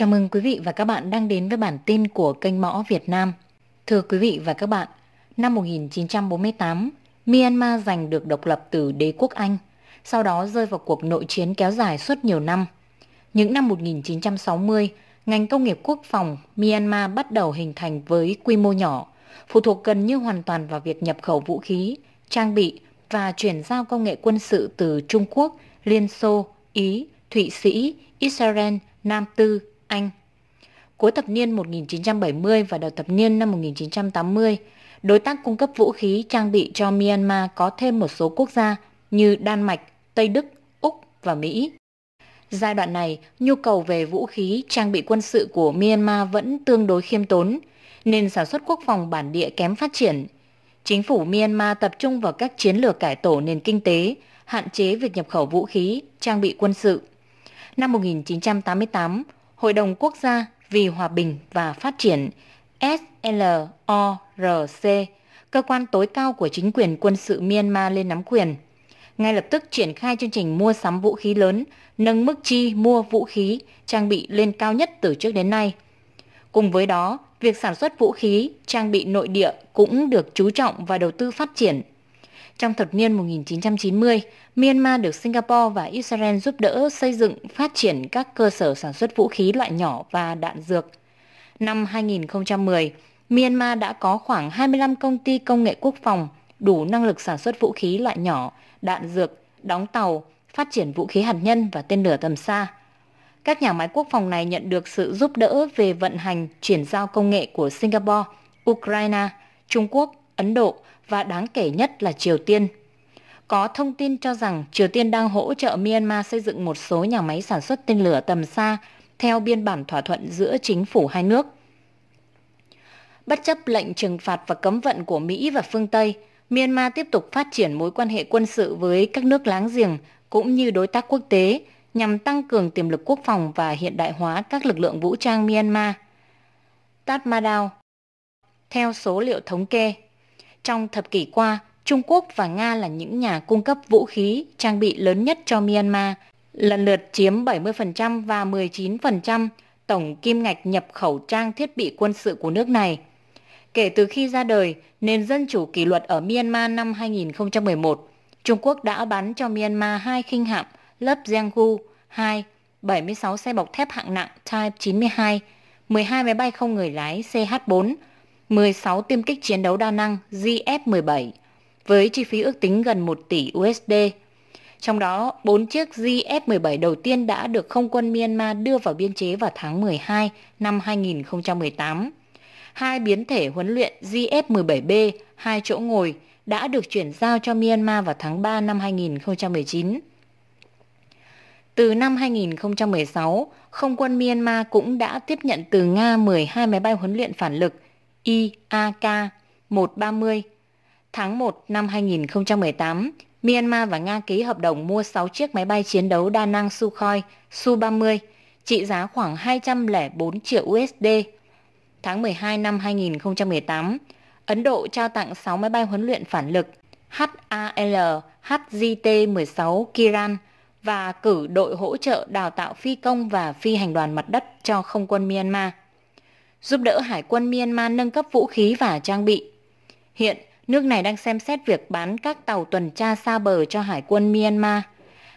Chào mừng quý vị và các bạn đang đến với bản tin của kênh Mõ Việt Nam. Thưa quý vị và các bạn, năm 1948, Myanmar giành được độc lập từ đế quốc Anh, sau đó rơi vào cuộc nội chiến kéo dài suốt nhiều năm. Những năm 1960, ngành công nghiệp quốc phòng Myanmar bắt đầu hình thành với quy mô nhỏ, phụ thuộc gần như hoàn toàn vào việc nhập khẩu vũ khí, trang bị và chuyển giao công nghệ quân sự từ Trung Quốc, Liên Xô, Ý, Thụy Sĩ, Israel, Nam Tư anh. Cuối thập niên 1970 và đầu thập niên năm 1980, đối tác cung cấp vũ khí trang bị cho Myanmar có thêm một số quốc gia như Đan Mạch, Tây Đức, Úc và Mỹ. Giai đoạn này, nhu cầu về vũ khí trang bị quân sự của Myanmar vẫn tương đối khiêm tốn, nên sản xuất quốc phòng bản địa kém phát triển. Chính phủ Myanmar tập trung vào các chiến lược cải tổ nền kinh tế, hạn chế việc nhập khẩu vũ khí, trang bị quân sự. Năm 1988, Hội đồng Quốc gia vì Hòa bình và Phát triển SLORC, cơ quan tối cao của chính quyền quân sự Myanmar lên nắm quyền, ngay lập tức triển khai chương trình mua sắm vũ khí lớn, nâng mức chi mua vũ khí, trang bị lên cao nhất từ trước đến nay. Cùng với đó, việc sản xuất vũ khí, trang bị nội địa cũng được chú trọng và đầu tư phát triển trong thập niên 1990, Myanmar được Singapore và Israel giúp đỡ xây dựng, phát triển các cơ sở sản xuất vũ khí loại nhỏ và đạn dược. Năm 2010, Myanmar đã có khoảng 25 công ty công nghệ quốc phòng đủ năng lực sản xuất vũ khí loại nhỏ, đạn dược, đóng tàu, phát triển vũ khí hạt nhân và tên lửa tầm xa. Các nhà máy quốc phòng này nhận được sự giúp đỡ về vận hành, chuyển giao công nghệ của Singapore, Ukraine, Trung Quốc, Ấn Độ và đáng kể nhất là Triều Tiên. Có thông tin cho rằng Triều Tiên đang hỗ trợ Myanmar xây dựng một số nhà máy sản xuất tên lửa tầm xa theo biên bản thỏa thuận giữa chính phủ hai nước. Bất chấp lệnh trừng phạt và cấm vận của Mỹ và phương Tây, Myanmar tiếp tục phát triển mối quan hệ quân sự với các nước láng giềng cũng như đối tác quốc tế nhằm tăng cường tiềm lực quốc phòng và hiện đại hóa các lực lượng vũ trang Myanmar. Tatmadaw Theo số liệu thống kê, trong thập kỷ qua, Trung Quốc và Nga là những nhà cung cấp vũ khí, trang bị lớn nhất cho Myanmar, lần lượt chiếm 70% và 19% tổng kim ngạch nhập khẩu trang thiết bị quân sự của nước này. Kể từ khi ra đời, nền dân chủ kỷ luật ở Myanmar năm 2011, Trung Quốc đã bắn cho Myanmar hai khinh hạm lớp Jianghu 2, 76 xe bọc thép hạng nặng Type 92, 12 máy bay không người lái CH-4, 16 tiêm kích chiến đấu đa năng GF-17 với chi phí ước tính gần 1 tỷ USD. Trong đó, 4 chiếc GF-17 đầu tiên đã được không quân Myanmar đưa vào biên chế vào tháng 12 năm 2018. Hai biến thể huấn luyện GF-17B, hai chỗ ngồi, đã được chuyển giao cho Myanmar vào tháng 3 năm 2019. Từ năm 2016, không quân Myanmar cũng đã tiếp nhận từ Nga 12 máy bay huấn luyện phản lực – IAK 130. Tháng 1 năm 2018, Myanmar và Nga ký hợp đồng mua 6 chiếc máy bay chiến đấu đa năng Sukhoi Su-30 trị giá khoảng 204 triệu USD. Tháng 12 năm 2018, Ấn Độ trao tặng 6 máy bay huấn luyện phản lực HAL HJT-16 Kiran và cử đội hỗ trợ đào tạo phi công và phi hành đoàn mặt đất cho không quân Myanmar giúp đỡ Hải quân Myanmar nâng cấp vũ khí và trang bị. Hiện, nước này đang xem xét việc bán các tàu tuần tra xa bờ cho Hải quân Myanmar.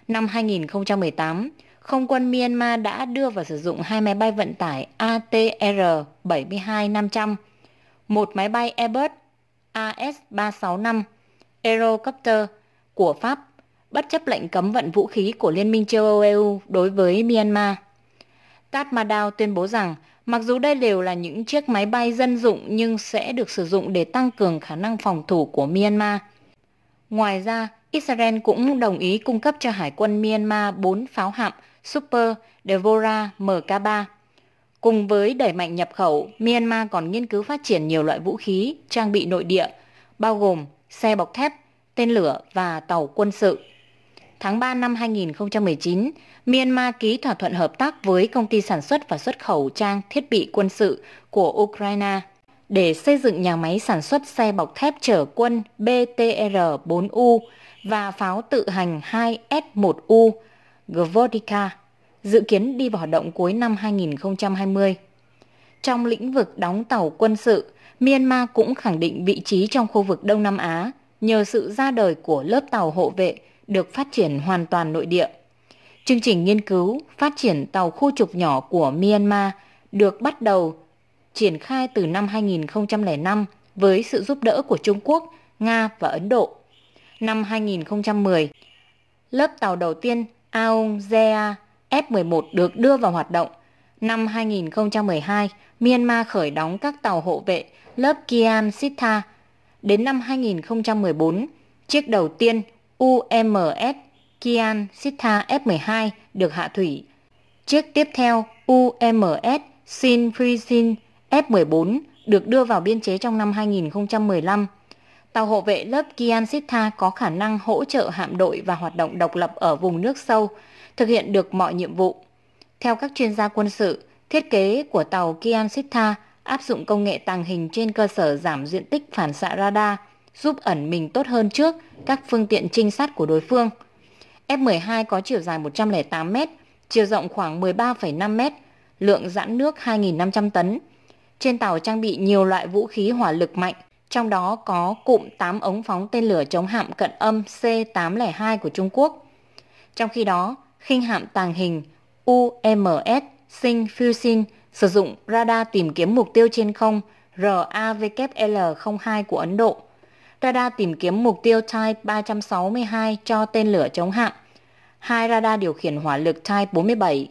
Năm 2018, không quân Myanmar đã đưa vào sử dụng hai máy bay vận tải ATR-72-500, một máy bay Airbus AS-365 Aerocopter của Pháp bất chấp lệnh cấm vận vũ khí của Liên minh châu Âu EU đối với Myanmar. Tatmadaw tuyên bố rằng Mặc dù đây đều là những chiếc máy bay dân dụng nhưng sẽ được sử dụng để tăng cường khả năng phòng thủ của Myanmar. Ngoài ra, Israel cũng đồng ý cung cấp cho Hải quân Myanmar 4 pháo hạm Super Devora MK3. Cùng với đẩy mạnh nhập khẩu, Myanmar còn nghiên cứu phát triển nhiều loại vũ khí, trang bị nội địa, bao gồm xe bọc thép, tên lửa và tàu quân sự tháng 3 năm 2019, Myanmar ký thỏa thuận hợp tác với công ty sản xuất và xuất khẩu trang thiết bị quân sự của Ukraine để xây dựng nhà máy sản xuất xe bọc thép chở quân BTR-4U và pháo tự hành 2S-1U Gvodika, dự kiến đi vào hoạt động cuối năm 2020. Trong lĩnh vực đóng tàu quân sự, Myanmar cũng khẳng định vị trí trong khu vực Đông Nam Á nhờ sự ra đời của lớp tàu hộ vệ được phát triển hoàn toàn nội địa. Chương trình nghiên cứu phát triển tàu khu trục nhỏ của Myanmar được bắt đầu triển khai từ năm 2005 với sự giúp đỡ của Trung Quốc, Nga và Ấn Độ. Năm 2010, lớp tàu đầu tiên Aung Zea F-11 được đưa vào hoạt động. Năm 2012, Myanmar khởi đóng các tàu hộ vệ lớp Kian Sitha. Đến năm 2014, chiếc đầu tiên UMS Kian Sita F-12 được hạ thủy. Chiếc tiếp theo UMS Sinfrizin F-14 được đưa vào biên chế trong năm 2015. Tàu hộ vệ lớp Kian Sita có khả năng hỗ trợ hạm đội và hoạt động độc lập ở vùng nước sâu, thực hiện được mọi nhiệm vụ. Theo các chuyên gia quân sự, thiết kế của tàu Kian Sita áp dụng công nghệ tàng hình trên cơ sở giảm diện tích phản xạ radar – giúp ẩn mình tốt hơn trước các phương tiện trinh sát của đối phương. F-12 có chiều dài 108 m, chiều rộng khoảng 13,5 m, lượng giãn nước 2.500 tấn. Trên tàu trang bị nhiều loại vũ khí hỏa lực mạnh, trong đó có cụm 8 ống phóng tên lửa chống hạm cận âm C-802 của Trung Quốc. Trong khi đó, khinh hạm tàng hình UMS Sinh Fusin sử dụng radar tìm kiếm mục tiêu trên không RAVKL-02 của Ấn Độ – radar tìm kiếm mục tiêu Type 362 cho tên lửa chống hạm, hai radar điều khiển hỏa lực Type 47.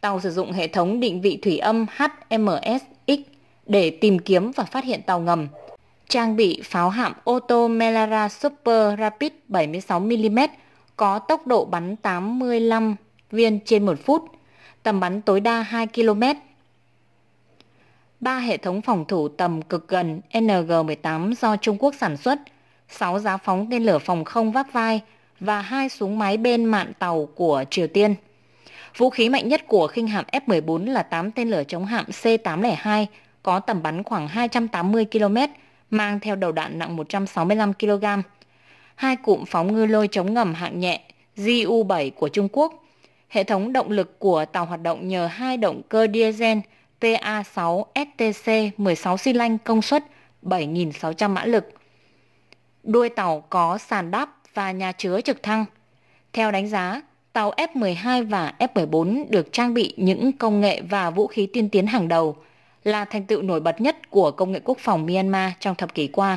Tàu sử dụng hệ thống định vị thủy âm HMSX để tìm kiếm và phát hiện tàu ngầm. Trang bị pháo hạm ô tô Melara Super Rapid 76mm có tốc độ bắn 85 viên trên 1 phút, tầm bắn tối đa 2 km 3 hệ thống phòng thủ tầm cực gần NG-18 do Trung Quốc sản xuất, 6 giá phóng tên lửa phòng không vác vai và hai súng máy bên mạn tàu của Triều Tiên. Vũ khí mạnh nhất của khinh hạm F-14 là 8 tên lửa chống hạm C-802 có tầm bắn khoảng 280 km, mang theo đầu đạn nặng 165 kg. Hai cụm phóng ngư lôi chống ngầm hạng nhẹ Ju-7 của Trung Quốc. Hệ thống động lực của tàu hoạt động nhờ hai động cơ diesel – ta 6 STC 16 xi lanh công suất 7.600 mã lực. Đuôi tàu có sàn đáp và nhà chứa trực thăng. Theo đánh giá, tàu F-12 và F-14 được trang bị những công nghệ và vũ khí tiên tiến hàng đầu, là thành tựu nổi bật nhất của công nghệ quốc phòng Myanmar trong thập kỷ qua.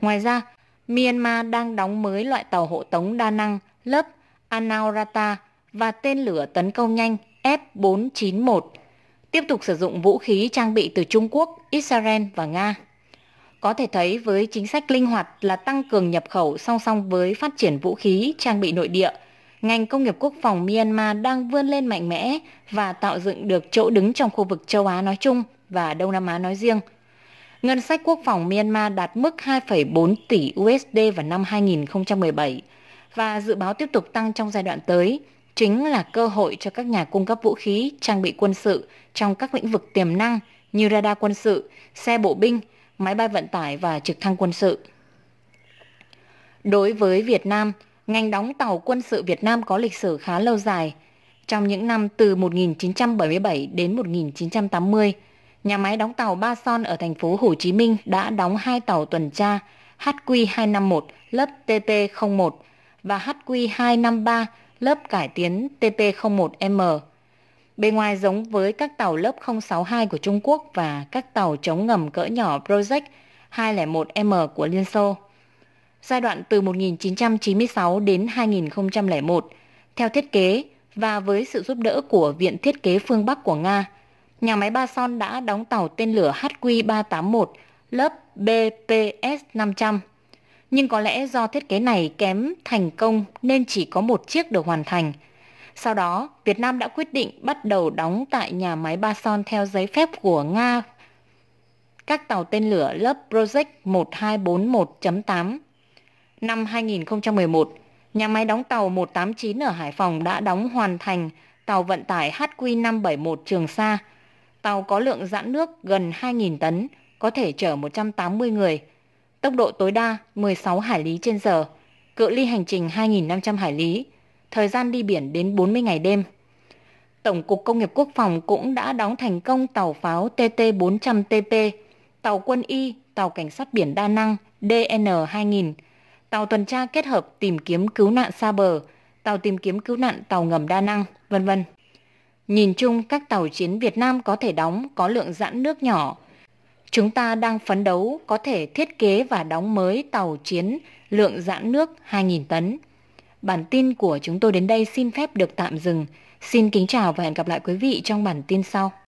Ngoài ra, Myanmar đang đóng mới loại tàu hộ tống đa năng lớp Anaurata và tên lửa tấn công nhanh F-491 tiếp tục sử dụng vũ khí trang bị từ Trung Quốc, Israel và Nga. Có thể thấy với chính sách linh hoạt là tăng cường nhập khẩu song song với phát triển vũ khí, trang bị nội địa, ngành công nghiệp quốc phòng Myanmar đang vươn lên mạnh mẽ và tạo dựng được chỗ đứng trong khu vực châu Á nói chung và Đông Nam Á nói riêng. Ngân sách quốc phòng Myanmar đạt mức 2,4 tỷ USD vào năm 2017 và dự báo tiếp tục tăng trong giai đoạn tới – chính là cơ hội cho các nhà cung cấp vũ khí, trang bị quân sự trong các lĩnh vực tiềm năng như radar quân sự, xe bộ binh, máy bay vận tải và trực thăng quân sự. Đối với Việt Nam, ngành đóng tàu quân sự Việt Nam có lịch sử khá lâu dài. Trong những năm từ 1977 đến 1980, nhà máy đóng tàu Ba Son ở thành phố Hồ Chí Minh đã đóng hai tàu tuần tra HQ251 lớp TT01 và HQ253 lớp cải tiến TP-01M. Bề ngoài giống với các tàu lớp 062 của Trung Quốc và các tàu chống ngầm cỡ nhỏ Project 201M của Liên Xô. Giai đoạn từ 1996 đến 2001, theo thiết kế và với sự giúp đỡ của Viện Thiết kế phương Bắc của Nga, nhà máy Ba Son đã đóng tàu tên lửa HQ-381 lớp BPS-500 nhưng có lẽ do thiết kế này kém thành công nên chỉ có một chiếc được hoàn thành. Sau đó, Việt Nam đã quyết định bắt đầu đóng tại nhà máy Ba Son theo giấy phép của Nga. Các tàu tên lửa lớp Project 1241.8 Năm 2011, nhà máy đóng tàu 189 ở Hải Phòng đã đóng hoàn thành tàu vận tải HQ571 Trường Sa. Tàu có lượng giãn nước gần 2.000 tấn, có thể chở 180 người – tốc độ tối đa 16 hải lý trên giờ, cự ly hành trình 2.500 hải lý, thời gian đi biển đến 40 ngày đêm. Tổng cục Công nghiệp Quốc phòng cũng đã đóng thành công tàu pháo TT-400TP, tàu quân y, tàu cảnh sát biển đa năng DN-2000, tàu tuần tra kết hợp tìm kiếm cứu nạn xa bờ, tàu tìm kiếm cứu nạn tàu ngầm đa năng, vân vân. Nhìn chung, các tàu chiến Việt Nam có thể đóng có lượng giãn nước nhỏ, Chúng ta đang phấn đấu có thể thiết kế và đóng mới tàu chiến lượng giãn nước 2.000 tấn. Bản tin của chúng tôi đến đây xin phép được tạm dừng. Xin kính chào và hẹn gặp lại quý vị trong bản tin sau.